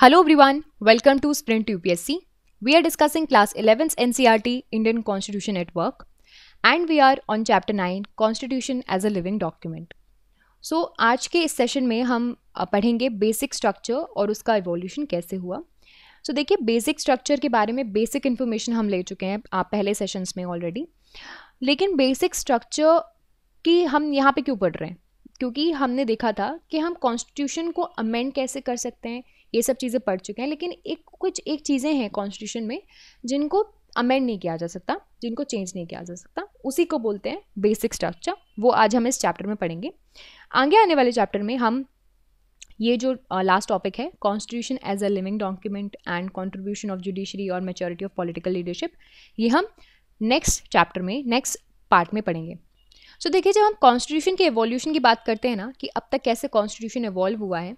Hello everyone, welcome to Sprint UPSC. We are discussing class 11's NCRT Indian constitution at work and we are on chapter nine constitution as a living document so आज के इस session में हम पढ़ेंगे basic structure और उसका evolution कैसे हुआ सो देखिए बेसिक स्ट्रक्चर के बारे में बेसिक इन्फॉर्मेशन हम ले चुके हैं आप पहले सेशंस में ऑलरेडी लेकिन बेसिक स्ट्रक्चर की हम यहाँ पे क्यों पढ़ रहे हैं क्योंकि हमने देखा था कि हम कॉन्स्टिट्यूशन को अमेंड कैसे कर सकते हैं ये सब चीज़ें पढ़ चुके हैं लेकिन एक कुछ एक चीज़ें हैं कॉन्स्टिट्यूशन में जिनको अमेंड नहीं किया जा सकता जिनको चेंज नहीं किया जा सकता उसी को बोलते हैं बेसिक स्ट्रक्चर वो आज हम इस चैप्टर में पढ़ेंगे आगे आने वाले चैप्टर में हम ये जो लास्ट टॉपिक है constitution as a living document and contribution of judiciary और मेचोरिटी ऑफ पॉलिटिकल लीडरशिप ये हम नेक्स्ट चैप्टर में नेक्स्ट पार्ट में पढ़ेंगे सो so, देखिए जब हम कॉन्स्टिट्यूशन के एवोल्यूशन की बात करते हैं ना कि अब तक कैसे कॉन्स्टिट्यूशन एवॉल्व हुआ है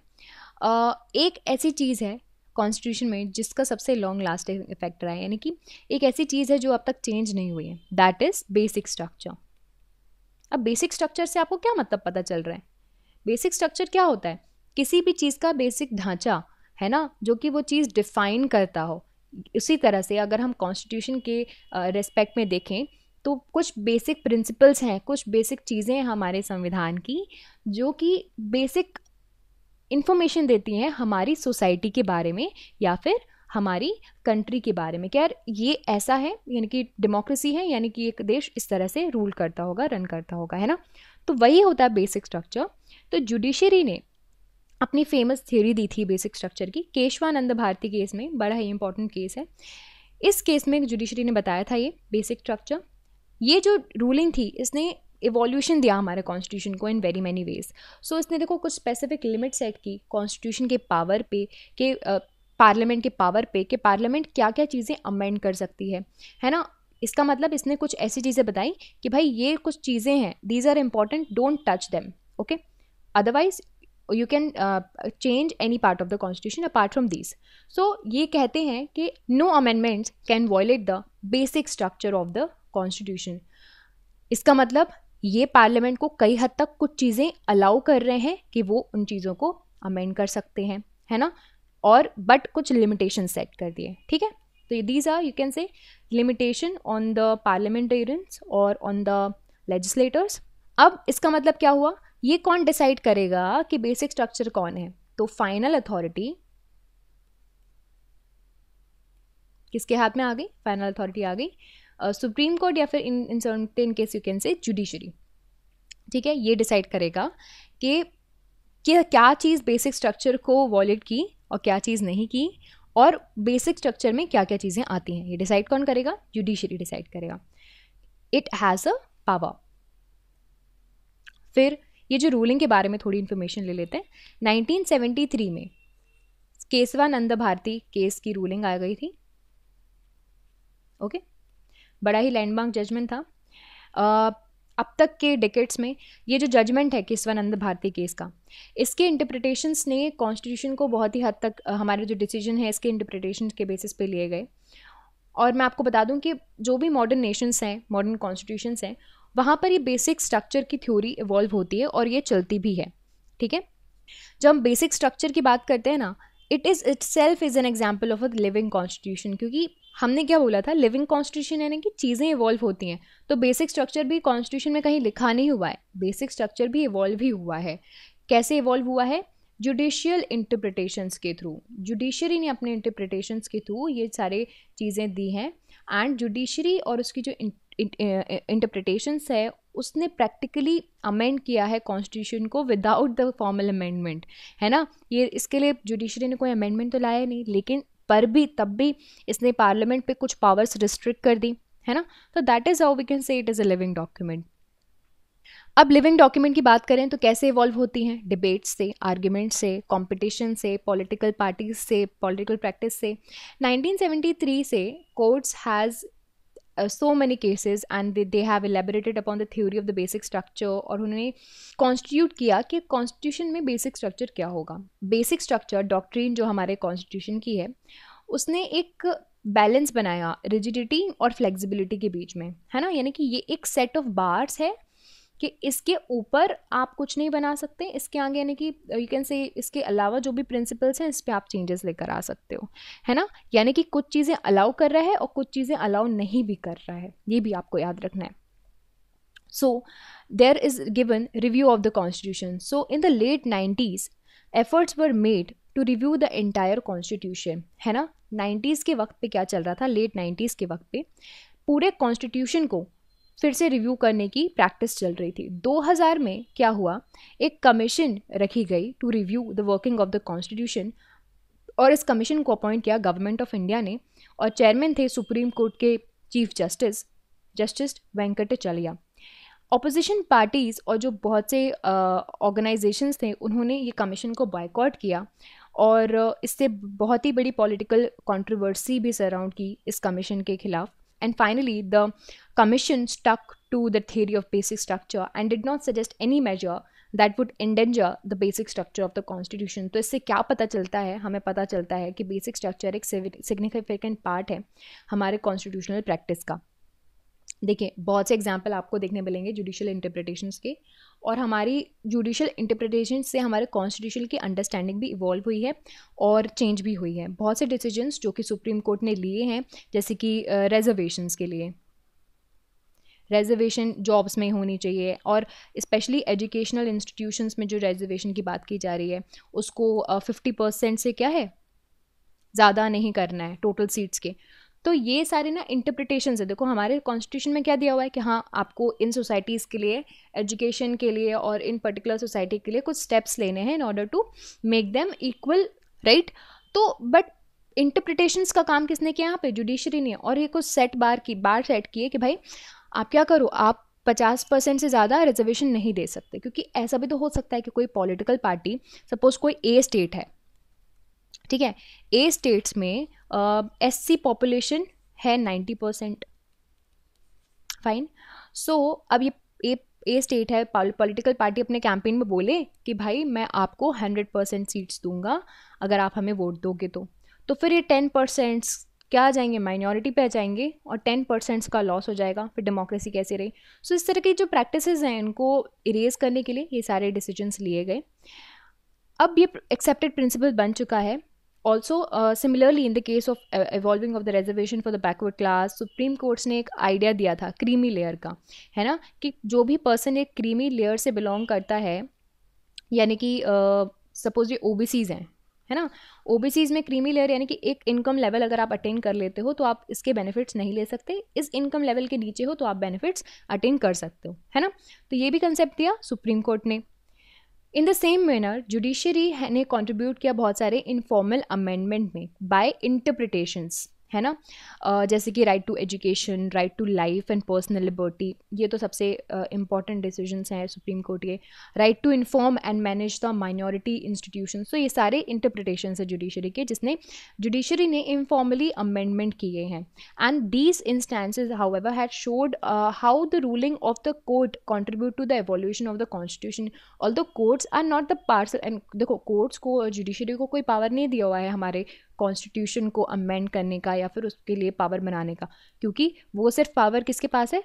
एक ऐसी चीज़ है कॉन्स्टिट्यूशन में जिसका सबसे लॉन्ग लास्टिंग इफेक्ट रहा है यानी कि एक ऐसी चीज़ है जो अब तक चेंज नहीं हुई है दैट इज़ बेसिक स्ट्रक्चर अब बेसिक स्ट्रक्चर से आपको क्या मतलब पता चल रहा है बेसिक स्ट्रक्चर क्या होता है किसी भी चीज़ का बेसिक ढांचा है ना जो कि वो चीज़ डिफाइन करता हो उसी तरह से अगर हम कॉन्स्टिट्यूशन के रेस्पेक्ट में देखें तो कुछ बेसिक प्रिंसिपल्स हैं कुछ बेसिक चीज़ें हैं हमारे संविधान की जो कि बेसिक इन्फॉर्मेशन देती हैं हमारी सोसाइटी के बारे में या फिर हमारी कंट्री के बारे में क्या ये ऐसा है यानी कि डेमोक्रेसी है यानी कि एक देश इस तरह से रूल करता होगा रन करता होगा है ना तो वही होता है बेसिक स्ट्रक्चर तो जुडिशरी ने अपनी फेमस थ्योरी दी थी बेसिक स्ट्रक्चर की केशवानंद भारती केस में बड़ा ही इंपॉर्टेंट केस है इस केस में जुडिशरी ने बताया था ये बेसिक स्ट्रक्चर ये जो रूलिंग थी इसने इवोल्यूशन दिया हमारे कॉन्स्टिट्यूशन को in very many ways so इसने देखो कुछ स्पेसिफिक लिमिट सेट की कॉन्स्टिट्यूशन के पावर पे के पार्लियामेंट के पावर पे कि पार्लियामेंट क्या क्या चीज़ें अमेंड कर सकती है है ना इसका मतलब इसने कुछ ऐसी चीज़ें बताई कि भाई ये कुछ चीज़ें हैं these are important don't touch them okay otherwise you can change any part of the constitution apart from this so ये कहते हैं कि no amendments can violate the basic structure of the constitution इसका मतलब ये पार्लियामेंट को कई हद तक कुछ चीज़ें अलाउ कर रहे हैं कि वो उन चीज़ों को अमेंड कर सकते हैं है ना और बट कुछ लिमिटेशन सेट कर दिए ठीक है तो these are you can say limitation on the parliamentarians और ऑन द लेजिस्लेटर्स अब इसका मतलब क्या हुआ ये कौन डिसाइड करेगा कि बेसिक स्ट्रक्चर कौन है तो फाइनल अथॉरिटी किसके हाथ में आ गई फाइनल अथॉरिटी आ गई सुप्रीम कोर्ट या फिर in in certain case you can say judiciary ठीक है ये डिसाइड करेगा कि कि क्या चीज़ बेसिक स्ट्रक्चर को वॉलेट की और क्या चीज़ नहीं की और बेसिक स्ट्रक्चर में क्या क्या चीज़ें आती हैं ये डिसाइड कौन करेगा जुडिशरी डिसाइड करेगा इट हैज़ अ पावर फिर ये जो रूलिंग के बारे में थोड़ी इन्फॉर्मेशन ले लेते हैं 1973 में केसवानंद भारती केस की रूलिंग आ गई थी ओके okay? बड़ा ही लैंडमार्क जजमेंट था uh, अब तक के डेकेट्स में ये जो जजमेंट है केसवानंद भारती केस का इसके इंटरप्रिटेशंस ने कॉन्स्टिट्यूशन को बहुत ही हद तक हमारे जो डिसीजन है इसके इंटरप्रिटेशन के बेसिस पे लिए गए और मैं आपको बता दूं कि जो भी मॉडर्न नेशंस हैं मॉडर्न कॉन्स्टिट्यूशंस हैं वहाँ पर ये बेसिक स्ट्रक्चर की थ्योरी इवॉल्व होती है और ये चलती भी है ठीक है जब हम बेसिक स्ट्रक्चर की बात करते हैं ना it is itself is an example of a living constitution क्योंकि हमने क्या बोला था लिविंग कॉन्स्टिट्यूशन यानी कि चीज़ें इवॉल्व होती हैं तो बेसिक स्ट्रक्चर भी कॉन्स्टिट्यूशन में कहीं लिखा नहीं हुआ है बेसिक स्ट्रक्चर भी इवॉल्व ही हुआ है कैसे इवॉल्व हुआ है जुडिशियल इंटरप्रिटेशंस के थ्रू जुडिशरी ने अपने इंटरप्रिटेशंस के थ्रू ये सारे चीज़ें दी हैं एंड जुडिशरी और उसकी जो इंटरप्रिटेशंस uh, है उसने प्रैक्टिकली अमेंड किया है कॉन्स्टिट्यूशन को विदाउट द फॉर्मल अमेंडमेंट है ना ये इसके लिए जुडिशरी ने कोई अमेंडमेंट तो लाया नहीं लेकिन पर भी तब भी इसने पार्लियामेंट पे कुछ पावर्स रिस्ट्रिक्ट कर दी है ना तो that is how we can say it is a living document अब लिविंग डॉक्यूमेंट की बात करें तो कैसे इवॉल्व होती हैं डिबेट से आर्ग्यूमेंट से कंपटीशन से पॉलिटिकल पार्टीज से पॉलिटिकल प्रैक्टिस से 1973 से courts has so uh, so many and and they, they have elaborated upon the theory of the और उन्होंने कॉन्स्टिट्यूट किया कि कॉन्स्टिट्यूशन में बेसिक स्ट्रक्चर क्या होगा बेसिक स्ट्रक्चर डॉक्ट्रीन जो हमारे कॉन्स्टिट्यूशन की है उसने एक बैलेंस बनाया रिजिडिटी और फ्लेक्सिबिलिटी के बीच में है ना यानी कि ये एक सेट ऑफ बार्स है कि इसके ऊपर आप कुछ नहीं बना सकते इसके आगे यानी कि यू कैन से इसके अलावा जो भी प्रिंसिपल्स हैं इस पर आप चेंजेस लेकर आ सकते हो है ना यानी कि कुछ चीज़ें अलाउ कर रहा है और कुछ चीज़ें अलाउ नहीं भी कर रहा है ये भी आपको याद रखना है so there is given review of the constitution so in the late nineties efforts were made to review the entire constitution है ना नाइन्टीज़ के वक्त पे क्या चल रहा था लेट नाइन्टीज़ के वक्त पे पूरे कॉन्स्टिट्यूशन को फिर से रिव्यू करने की प्रैक्टिस चल रही थी 2000 में क्या हुआ एक कमीशन रखी गई to review the working of the constitution और इस कमीशन को अपॉइंट किया गवर्नमेंट ऑफ इंडिया ने और चेयरमैन थे सुप्रीम कोर्ट के chief justice justice Chaliah opposition parties और जो बहुत से ऑर्गेनाइजेशंस थे उन्होंने ये कमीशन को बाइकआउट किया और इससे बहुत ही बड़ी पॉलिटिकल कंट्रोवर्सी भी सराउंड की इस कमीशन के खिलाफ And finally, the Commission stuck to the theory of basic structure and did not suggest any measure that would endanger the basic structure of the constitution तो इससे क्या पता चलता है हमें पता चलता है कि बेसिक स्ट्रक्चर एक सिग्निफिकेंट पार्ट है हमारे कॉन्स्टिट्यूशनल प्रैक्टिस का देखिए बहुत से एग्जाम्पल आपको देखने मिलेंगे जुडिशल इंटरप्रिटेशन के और हमारी जुडिशल इंटरप्रिटेशन से हमारे कॉन्स्टिट्यूशन की अंडरस्टैंडिंग भी इवॉल्व हुई है और चेंज भी हुई है बहुत से डिसीजंस जो कि सुप्रीम कोर्ट ने लिए हैं जैसे कि रेजर्वेशंस uh, के लिए रेजर्वेशन जॉब्स में होनी चाहिए और स्पेशली एजुकेशनल इंस्टीट्यूशंस में जो रेजर्वेशन की बात की जा रही है उसको फिफ्टी uh, परसेंट से क्या है ज़्यादा नहीं करना है टोटल सीट्स के तो ये सारे ना इंटरप्रिटेशन है देखो हमारे कॉन्स्टिट्यूशन में क्या दिया हुआ है कि हाँ आपको इन सोसाइटीज़ के लिए एजुकेशन के लिए और इन पर्टिकुलर सोसाइटी के लिए कुछ स्टेप्स लेने हैं in order to make them equal right तो बट इंटरप्रिटेशंस का काम किसने किया यहाँ पे जुडिशरी ने और ये कुछ सेट बार की बार सेट किए कि भाई आप क्या करो आप पचास परसेंट से ज़्यादा रिजर्वेशन नहीं दे सकते क्योंकि ऐसा भी तो हो सकता है कि कोई पॉलिटिकल पार्टी सपोज कोई ए स्टेट है ठीक है ए स्टेट्स में एस सी पॉपुलेशन है नाइन्टी परसेंट फाइन सो अब ये ए ए स्टेट है पॉलिटिकल पार्टी अपने कैंपेन में बोले कि भाई मैं आपको हंड्रेड परसेंट सीट्स दूंगा अगर आप हमें वोट दोगे तो तो फिर ये टेन परसेंट्स क्या आ जाएंगे माइनॉरिटी पे आ जाएंगे और टेन परसेंट्स का लॉस हो जाएगा फिर डेमोक्रेसी कैसे रही सो so, इस तरह की जो प्रैक्टिस हैं इनको इरेज करने के लिए ये सारे डिसीजनस लिए गए अब ये एक्सेप्टेड प्रिंसिपल बन चुका है also similarly in the case of evolving of the reservation for the backward class supreme courts ने एक आइडिया दिया था क्रीमी लेयर का है ना कि जो भी पर्सन एक क्रीमी लेयर से बिलोंग करता है यानी कि सपोज uh, ये ओ हैं है ना ओ में क्रीमी लेयर यानी कि एक इनकम लेवल अगर आप अटेंड कर लेते हो तो आप इसके बेनिफिट्स नहीं ले सकते इस इनकम लेवल के नीचे हो तो आप बेनिफिट्स अटेन कर सकते हो है ना तो ये भी कंसेप्ट दिया सुप्रीम कोर्ट ने in the same manner judiciary ने कॉन्ट्रीब्यूट किया बहुत सारे इनफॉर्मल अमेंडमेंट में बाय इंटरप्रिटेशंस है ना uh, जैसे कि right to education right to life and personal liberty ये तो सबसे इंपॉर्टेंट uh, हैं सुप्रीम कोर्ट के right to inform and manage the minority institution तो ये सारे इंटरप्रिटेशन है जुडिशरी के जिसने जुडिशरी ने इनफॉर्मली अमेंडमेंट किए हैं and these instances however had showed how the ruling of the court contribute to the evolution of the constitution all the courts are not the parcel and देखो courts को judiciary को कोई power नहीं दिया हुआ है हमारे constitution को अमेंड करने का या फिर उसके लिए पावर बनाने का क्योंकि वो सिर्फ पावर किसके पास है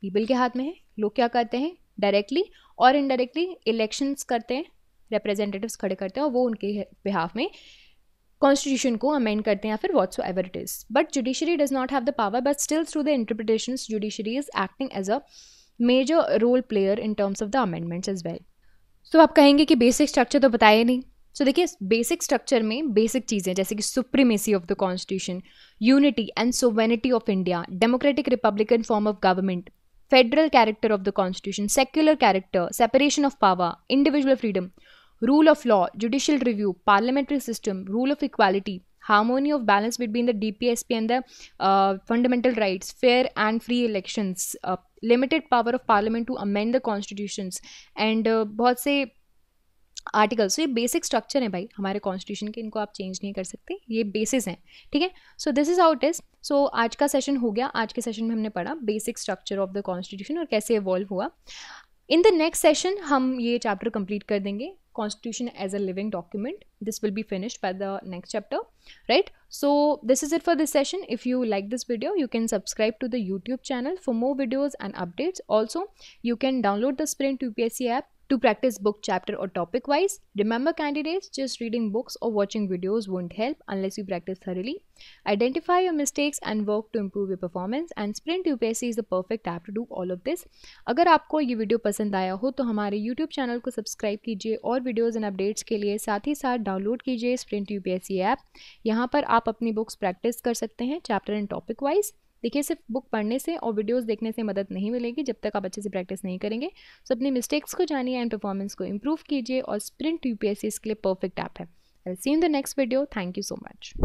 पीपल के हाथ में है लोग क्या करते हैं डायरेक्टली और इनडायरेक्टली इलेक्शंस करते हैं रिप्रेजेंटेटिव्स खड़े करते हैं और वो उनके बिहाफ में कॉन्स्टिट्यूशन को अमेंड करते हैं या फिर whatsoever it is but judiciary does not have the power but still through the interpretation judiciary is acting as a major role player in terms of the amendments as well so आप कहेंगे कि basic structure तो बताया नहीं सो देखिए basic structure में basic चीज़ें जैसे कि supremacy of the constitution unity and sovereignty of India democratic republican form of government federal character of the constitution secular character separation of power individual freedom rule of law judicial review parliamentary system rule of equality harmony of balance between the DPSP and the uh, fundamental rights, fair and free elections, uh, limited power of parliament to amend the constitutions, and uh, बहुत से articles so तो ये basic structure है भाई हमारे constitution के इनको आप चेंज नहीं कर सकते ये बेसिस हैं ठीक है so this is out is so आज का सेशन हो गया आज के सेशन में हमने पढ़ा basic structure of the constitution और कैसे इवॉल्व हुआ इन द नेक्स्ट सेशन हम ये चैप्टर कंप्लीट कर देंगे constitution as a living document this will be finished by the next chapter right so this is it for this session if you like this video you can subscribe to the YouTube channel for more videos and updates also you can download the sprint U P S C app To practice book chapter or topic wise, remember candidates, just reading books or watching videos won't help unless you practice thoroughly. Identify your mistakes and work to improve your performance and Sprint UPSC is the perfect app to do all of this. अगर आपको ये video पसंद आया हो तो हमारे YouTube channel को subscribe कीजिए और वीडियोस एंड अपडेट्स के लिए साथ ही साथ डाउनलोड कीजिए स्प्रिंट यूपीएससी ऐप यहाँ पर आप अपनी बुक्स प्रैक्टिस कर सकते हैं चैप्टर एंड टॉपिक वाइज देखिए सिर्फ बुक पढ़ने से और वीडियोज़ देखने से मदद नहीं मिलेगी जब तक आप अच्छे से प्रैक्टिस नहीं करेंगे सो अपनी मिस्टेक्स को जानिए एंड परफॉर्मेंस को इम्प्रूव कीजिए और स्प्रिंट यू इसके लिए परफेक्ट ऐप है see in the next video thank you so much